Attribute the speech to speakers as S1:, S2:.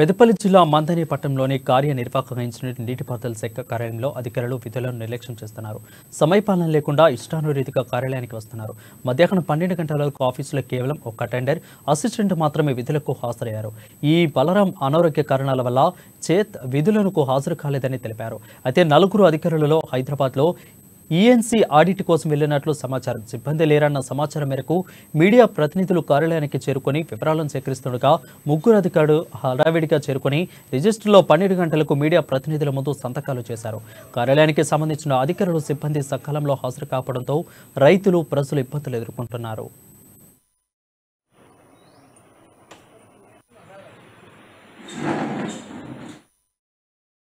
S1: పెదపల్లి జిల్లా మందని పట్టణంలోని కార్యనిర్వాహక ఇంజనీర్ నీటిపారుదల శాఖ కార్యాలయంలో అధికారులు విధులను నిర్లక్ష్యం చేస్తున్నారు సమయపాలన లేకుండా ఇష్టానురీతిగా కార్యాలయానికి వస్తున్నారు మధ్యాహ్నం పన్నెండు గంటల వరకు ఆఫీసులో కేవలం ఒక టెండర్ అసిస్టెంట్ మాత్రమే విధులకు హాజరయ్యారు ఈ బలరాం అనారోగ్య కారణాల వల్ల చేత్ విధులకు హాజరు కాలేదని తెలిపారు అయితే నలుగురు అధికారులలో హైదరాబాద్లో ఈఎన్సీ e ఆడిట్ కోసం వెళ్లినట్లు సమాచారం సిబ్బంది లేరన్న సమాచారం మేరకు మీడియా ప్రతినిధులు కార్యాలయానికి చేరుకుని వివరాలను సేకరిస్తుండగా ముగ్గురు అధికారులు హడావిడిగా చేరుకుని రిజిస్టర్లో పన్నెండు గంటలకు మీడియా ప్రతినిధుల ముందు సంతకాలు చేశారు కార్యాలయానికి సంబంధించిన అధికారులు సిబ్బంది సకాలంలో హాజరు కావడంతో రైతులు ప్రజలు ఇబ్బందులు ఎదుర్కొంటున్నారు